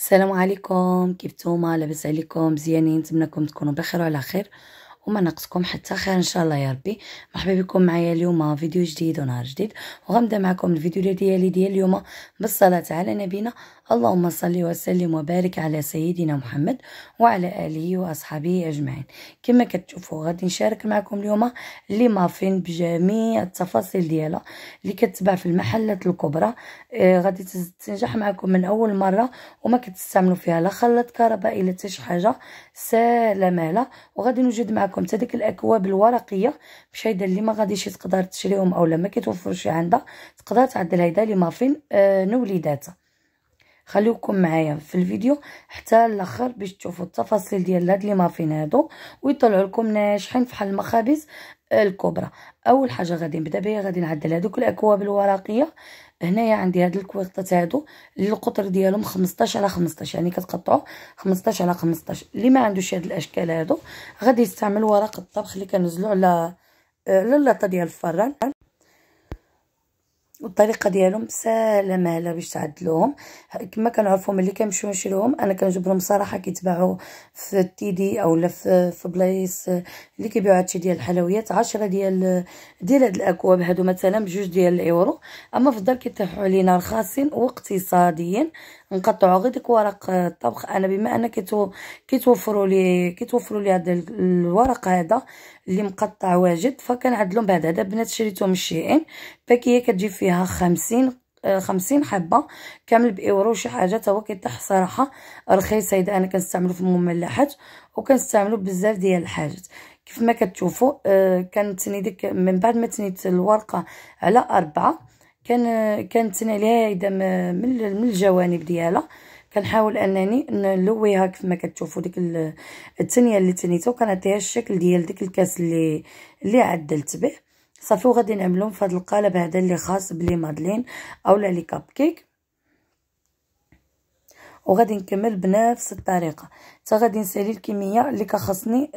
السلام عليكم كيف نتوما لاباس عليكم مزيانين نتمنىكم تكونوا بخير وعلى خير وما نقصكم حتى خير ان شاء الله يا ربي مرحبا بكم معايا اليوم فيديو جديد ونهار جديد وغنبدا معكم الفيديو ديالي ديال اليوم بالصلاه على نبينا اللهم صل وسلم وبارك على سيدنا محمد وعلى اله واصحابه اجمعين كما كتشوفوا غادي نشارك معكم اليوم لي مافين بجميع التفاصيل ديالها اللي كتباع في المحلات الكبرى آه، غادي تنجح معكم من اول مره وما كتستعملوا فيها لا خلاط كهربائي لا حتى شي حاجه سلامه وغادي نوجد معكم لكم حتى ديك الاكواب الورقيه هيدا اللي ما غاديش تقدر تشريهم اولا ما كيتوفرش عندها تقدر تعدل هيدا لي مافين آه نوليداتها خليوكم معايا في الفيديو حتى الاخر باش تشوفوا التفاصيل ديال هاد لي مافين هادو ويطلعوا لكم ناجحين فحال المخابز آه، الكبرى اول حاجه غادي نبدا بها غادي نعدل هذوك الاكواب الورقيه هنايا عندي هاد الكويرطات هادو القطر ديالهم 15 على 15 يعني كتقطعوا 15 على 15 اللي ما عندوش هاد الاشكال هادو غادي يستعمل ورق الطبخ اللي كنزلو على على آه، اللاطه ديال الفران والطريقه ديالهم ساهله مهله باش تعدلوهم كما كنعرفوا ملي كنمشيو نشريوهم انا كنجبرهم صراحه كيتباعوا في التيدي اولا في في بلايص اللي كيبيعوا هادشي ديال الحلويات 10 ديال ديال هاد الاكواب هادو مثلا بجوج ديال اليورو اما في الدار كيطيحوا علينا رخاصين واقتصاديين نقطعوا غير ديك ورق الطبخ انا بما ان كيتو كيتوفروا لي كيتوفروا لي هذا الورق هذا اللي مقطع واجد فكنعدلهم بعد هذا بنات شريتو من شيئين باكيه كتجي فيها خمسين خمسين حبه كامل بايورو شي حاجه تا هو كيطيح صراحه رخيص هيدا انا كنستعملو في المملحات وكنستعملو بزاف ديال الحاجات كيف ما كتشوفوا آه، كانت كنتني ديك من بعد ما تنيت الورقه على أربعة كان كنتناليها اذا من الجوانب ديالها كنحاول انني نلويها كيف ما كتشوفوا ديك التنيه اللي تنيتو وكنعطيها الشكل ديال ديك الكاس اللي اللي عدلت به صافي وغادي نعملهم في هذا القالب هذا اللي خاص بلي مادلين اولا لي كاب كيك وغادي نكمل بنفس الطريقه غادي نسالي الكميه اللي كخصني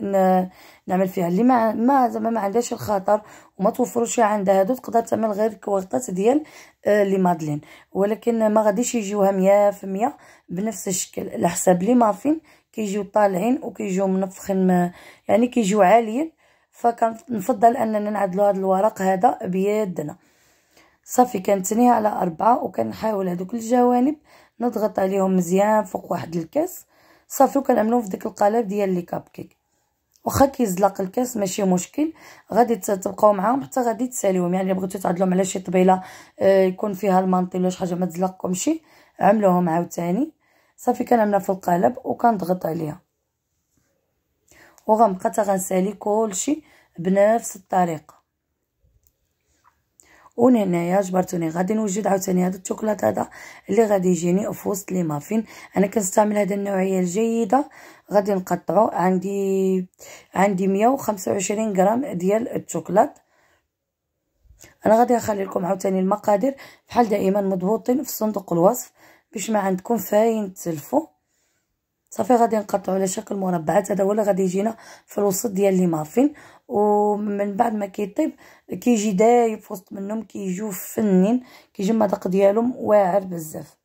نعمل فيها اللي ما ما زعما ما عندهاش الخاطر وما توفروش عندها هادو تقدر تعمل غير كوارطات ديال آه، لي مادلين ولكن ما غاديش يجيوها 100% بنفس الشكل على حساب لي مافين كيجيو طالعين وكيجيو منفخين يعني كيجيو عاليين فكنفضل اننا نعدلو هاد الورق هذا بيدنا صافي كنتنيها على أربعة وكنحاول هادوك الجوانب نضغط عليهم مزيان فوق واحد الكاس صافي وكنعملهم في ديك القالب ديال لي كاب كيك واخا كيزلق الكاس ماشي مشكل غادي تبقاو معاهم حتى غادي تساليوهم يعني بغيتو تعدلهم على شي طبيله آه، يكون فيها المانطي ولا شي حاجه ما تزلقكمش عملوهم عاوتاني صافي كنعملها في القالب وكنضغط عليها وغنبقى حتى غنسالي كلشي بنفس الطريقه ولهنايا جبرتوني غادي نوجد عاوتاني هذا الشوكولات هذا اللي غادي يجيني في وسط لي مافين انا كنستعمل هذه النوعيه الجيده غادي نقطعو عندي عندي 125 غرام ديال الشوكولات انا غادي نخلي لكم عاوتاني المقادير بحال دائما مضبوطين في صندوق الوصف باش ما عندكم فاين تلفوا صافي غادي نقطعو على شكل مربعات هذا هو اللي غادي يجينا في الوسط ديال لي مافين ومن بعد ما كيطيب كيجي دايب في وسط منهم كيجيو فنين كيجي المذاق ديالهم واعر بزاف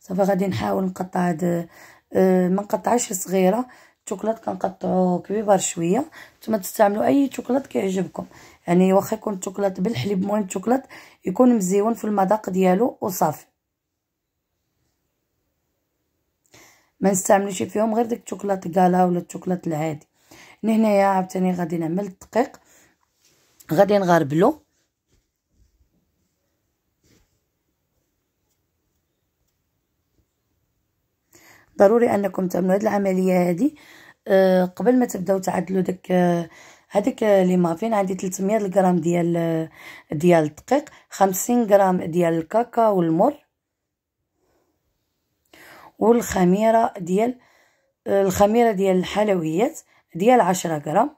صافي غادي نحاول نقطع هاد آه، ما نقطعش صغيره الشوكولات كنقطعو كبيبر شويه نتوما تستعملوا اي شوكولات كيعجبكم يعني واخا يكون الشوكولات بالحليب المهم الشوكولات يكون مزيون في المذاق ديالو وصافي ما نستعملوش فيهم غير ديك الشوكولاط كالا ولا الشوكولاط العادي من هنايا عاوتاني غادي نعمل الدقيق غادي نغربلو ضروري انكم تعملوا هذه العمليه هذه أه قبل ما تبداو تعدلوا داك هذاك آه، آه، لي مافين عندي 300 غرام ديال آه، ديال الدقيق 50 غرام ديال الكاكاو والمر والخميرة ديال الخميرة ديال الحلويات ديال عشرة غرام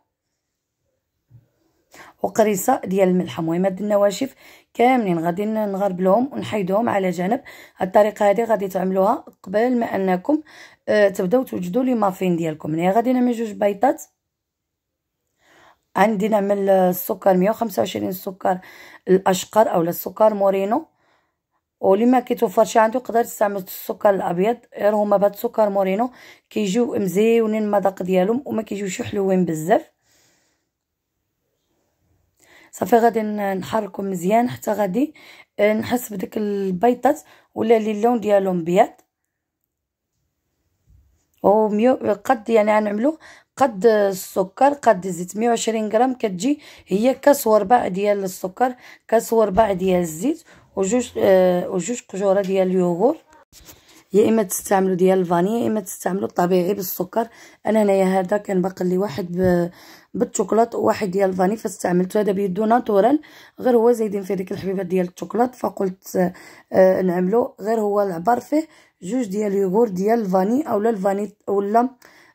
وقريصة ديال الملح المهم هاد النواشف كاملين غادي نغربلهم ونحيدهم على جنب هاد الطريقه هادي غادي تعملوها قبل ما انكم آه تبداو توجدوا لي مافين ديالكم هنايا غادي نعمل جوج بيضات عندي نعمل السكر 125 سكر الاشقر اولا السكر مورينو واللي ما كيتوفرش عندو يقدر يستعمل السكر الابيض غير هما بهاد السكر مورينو كيجيو مزيونين المذاق ديالهم وما كيجيوش حلوين بزاف صافي غادي نحركو مزيان حتى غادي آه، نحس بديك البيضات ولا اللي اللون ديالهم بيض وميو قد يعني غنعملو قد السكر قد الزيت 120 غرام كتجي هي كاس وربع ديال السكر كاس وربع ديال الزيت وجوج آه وجوج قجوره ديال اليوغور يا اما تستعملوا ديال الفاني يا اما تستعملوا الطبيعي بالسكر انا هنايا هذا كان باقي لي واحد ب... بالشوكولات وواحد ديال الفاني فاستعملته هذا بيدو ناتورال غير هو زايدين فيه ديك الحبيبات ديال الشوكولات فقلت آه نعملو غير هو العبار فيه جوج ديال اليوغور ديال الفاني اولا الفاني اولا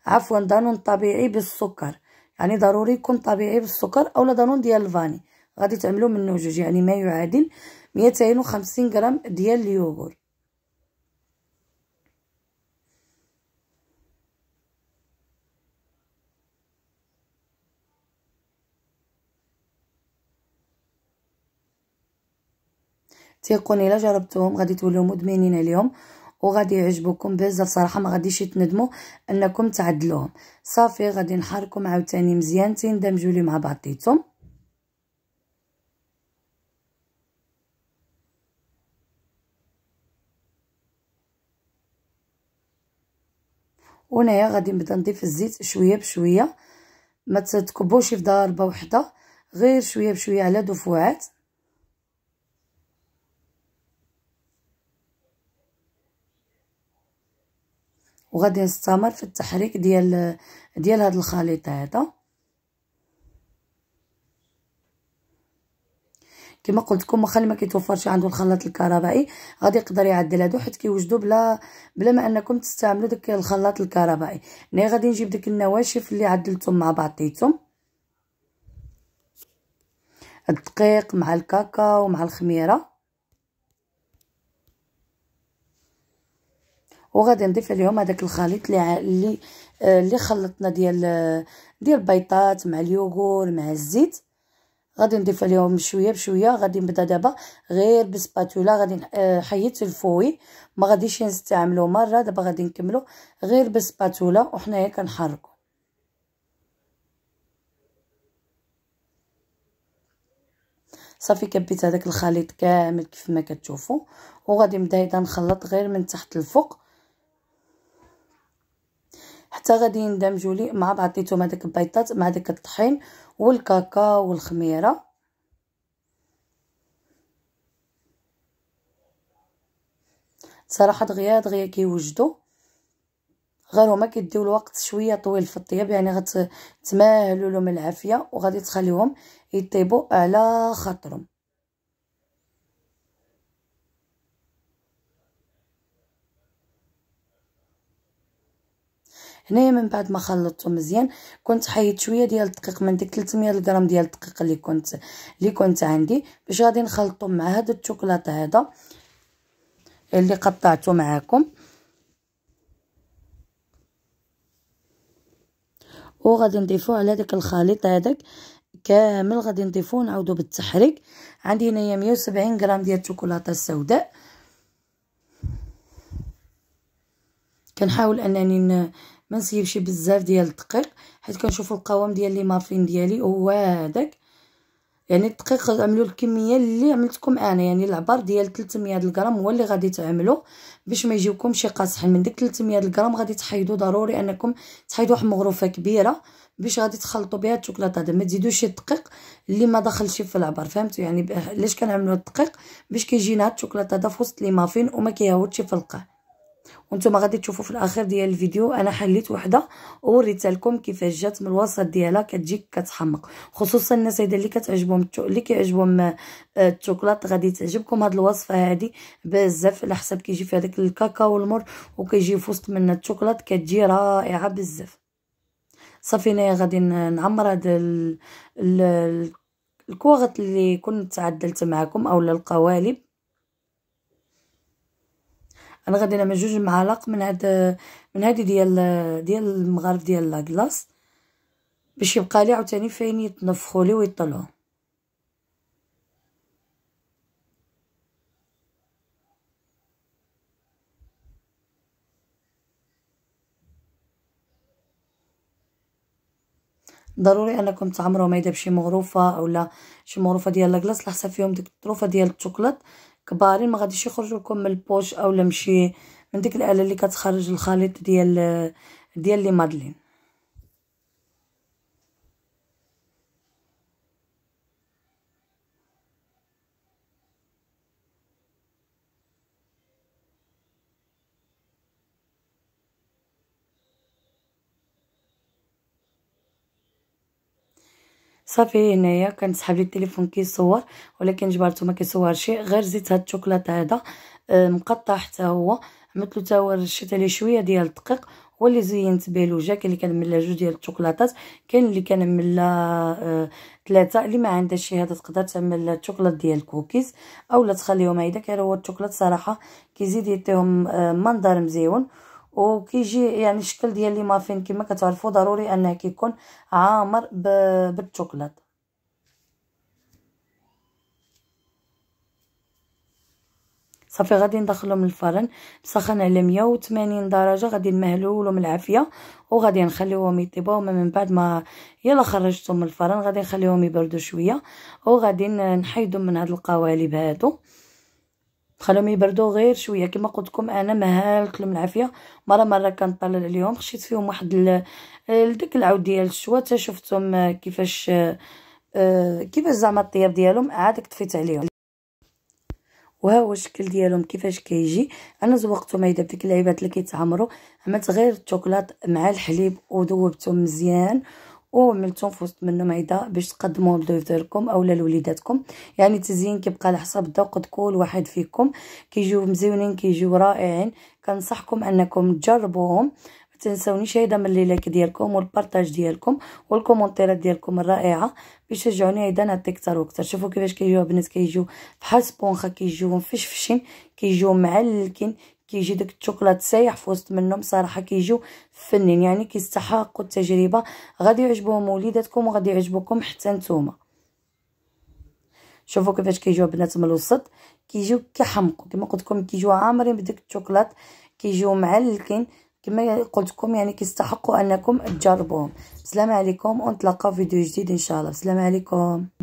عفوا دانون طبيعي بالسكر يعني ضروري يكون طبيعي بالسكر اولا دانون ديال الفاني غادي تعملوا منه جوج يعني ما يعادل ميتين وخمسين غرام ديال اليوغور تيقوني الا جربتوهم غادي توليو مدمنين عليهم وغادي يعجبوكم بزاف صراحه ما غاديش تندموا انكم تعدلوهم صافي غادي نحركم عاوتاني مزيان تندمجوا لي مع بعضيتهم وهنايا غادي نبدا نضيف الزيت شويه بشويه ما تكبوش في ضربه وحده غير شويه بشويه على دفوعات وغادي نستمر في التحريك ديال ديال هذا الخليط هذا كما قلت لكم واخا اللي ما كيتوفرش عنده الخلاط الكهربائي غادي يقدر يعدل هادو حيت كيوجدوا بلا بلا ما انكم تستعملوا داك الخلاط الكهربائي هنا غادي نجيب ديك النواشف اللي عدلتهم مع بعضيتهم الدقيق مع الكاكاو مع الخميره وغادي نضيف عليهم هذاك الخليط اللي اللي آه، اللي خلطنا ديال آه، ديال البيضات مع اليوغور مع الزيت غادي نضيف عليهم شويه بشويه غادي نبدا دابا غير بسباتولا غادي آه، حيدت الفوي ما غاديش نستعملو مره دابا غادي نكملو غير بسباتولا وحنايا كنحركو صافي كبيت هذاك الخليط كامل كيف ما كتشوفوا وغادي نبدا نخلط غير من تحت الفوق حتى غادي يندمجوا لي مع بعض نيتهم هذاك البيضات مع داك الطحين والكاكاو والخميره صراحه دغيا دغيا كيوجدوا غير هما كيديو الوقت شويه طويل في الطياب يعني غتمهلوا لهم العافيه وغادي تخليهم يطيبوا على خاطرهم هنايا من بعد ما خلطته مزيان كنت حيدت شويه ديال الدقيق من ديك 300 غرام ديال الدقيق اللي كنت اللي كنت عندي باش غادي نخلطو مع هذا الشوكولاته هذا اللي قطعته معاكم وغادي نضيفو على داك الخليط هذاك كامل غادي نضيفو نعاودو بالتحريك عندي هنايا 170 غرام ديال الشوكولاته السوداء كنحاول انني ما نسيبش بزاف ديال الدقيق حيت كنشوفوا القوام ديال لي مارفين ديالي هو هذاك يعني الدقيق عملوا الكميه اللي عملتكم انا يعني العبار ديال 300 غرام هو اللي غادي تعملوا باش ما يجيوكمش قاصحين من ديك 300 غرام غادي تحيدوا ضروري انكم تحيدوا واحد المغرفه كبيره باش غادي تخلطوا بها الشوكولاته هذا ما تزيدوش الدقيق اللي ما دخلش في العبار فهمتوا يعني علاش كنعملوا الدقيق باش كيجينا الشوكولاته هذا في وسط لي مافين وما كيهودش في القاع وانتم غادي تشوفوا في الاخر ديال الفيديو انا حليت وحده ووريت لكم كيفاش جات من الوسط ديالها كتجيك كتحمق خصوصا الناس هذا اللي كتعجبهم التو... اللي كيعجبهم آه، الشوكولات غادي تعجبكم هاد الوصفه هادي بزاف على حسب كيجي فيها داك الكاكاو المر وكيجي في وسط منها الشوكولات كتجي رائعه بزاف صافي انايا غادي نعمر هاد الكوغط اللي كنت عدلت معكم اولا القوالب انا غادي نعمل جوج معالق من هاد من هادي ديال ديال المغارف ديال لاكلاص باش يبقى لي عاوتاني فين يتنفخوا لي ويطلعوا ضروري انكم تعمروا مايدا بشي مغروفه اولا شي مغروفه ديال لاكلاص لحسن فيهم ديك الطروفه ديال الشوكولات كبارين ما غاديش يخرجوا لكم من البوش اولا مشي من ديك الاله اللي كتخرج الخليط ديال ديال لي مادلين صافي هنايا كنسحب لي التليفون كيصور ولكن جبرته ما كيصورش غير زيت هاد الشوكولاته هذا آه، مقطع حتى هو عملت له تا هو رشيت عليه شويه ديال الدقيق هو اللي زينت به الوجه كاين اللي كنملا جوج ديال الشوكولاتات كاين اللي كنملا ثلاثه آه، اللي ما عندها هذا تقدر تعمل الشوكولات ديال الكوكيز اولا تخليهم هيدا كيروا الشوكولات صراحه كيزيد يعطيهم آه، منظر مزيون وكيجي يعني الشكل ديال لي مافين كما كتعرفوا ضروري انه كيكون عامر بالشوكولات صافي غادي ندخلهم الفرن مسخن على 180 درجه غادي نمهلولهم العافيه وغادي نخليوهم يطيبوا من بعد ما يلا خرجتهم من الفرن غادي نخليهم يبردوا شويه وغادي نحيدهم من هاد القوالب هادو خلوهم يبردوا غير شويه كما قلت لكم انا مهالت لهم العافيه مره مره كنطلل عليهم خشيت فيهم واحد ديك العود ديال الشوا حتى شفتهم آه، كيفاش آه، آه، كيفاش زعما الطياب ديالهم عاد طفيت عليهم وها هو الشكل ديالهم كيفاش كيجي انا زوقتهم هيدا بديك اللعيبات اللي كيتعمروا عملت غير الشوكولات مع الحليب وذوبتهم مزيان وعملتهم في وسط منهم هيدا باش تقدموهم لضيوف او اولا لوليداتكم يعني التزيين كيبقى على حسب ذوق كل واحد فيكم كيجيو مزيونين كيجيو رائعين كنصحكم انكم تجربوهم تنساونيش ايضا من اللايك ديالكم والبارطاج ديالكم والكومونتيرات ديالكم الرائعه باش تشجعوني ايضا نعطي اكثر واكثر شوفوا كيفاش كيجيو البنات كيجيو بحال سبونخه كيجيو مفشفشين كيجيو معلكين كيجي داك الشوكولات سايح في وسط منهم صراحه كيجيو فنين يعني كيستحقوا التجربه غادي يعجبوهم وليداتكم وغادي يعجبوكم حتى نتوما شوفوا كيفاش كيجيو البنات من الوسط كيجيو كيحمقوا كما قلت لكم كيجيو عامرين بديك الشوكولات كيجيو معلكين كما قلت لكم يعني كيستحقوا انكم تجربوهم السلام عليكم ونتلاقاو فيديو جديد ان شاء الله السلام عليكم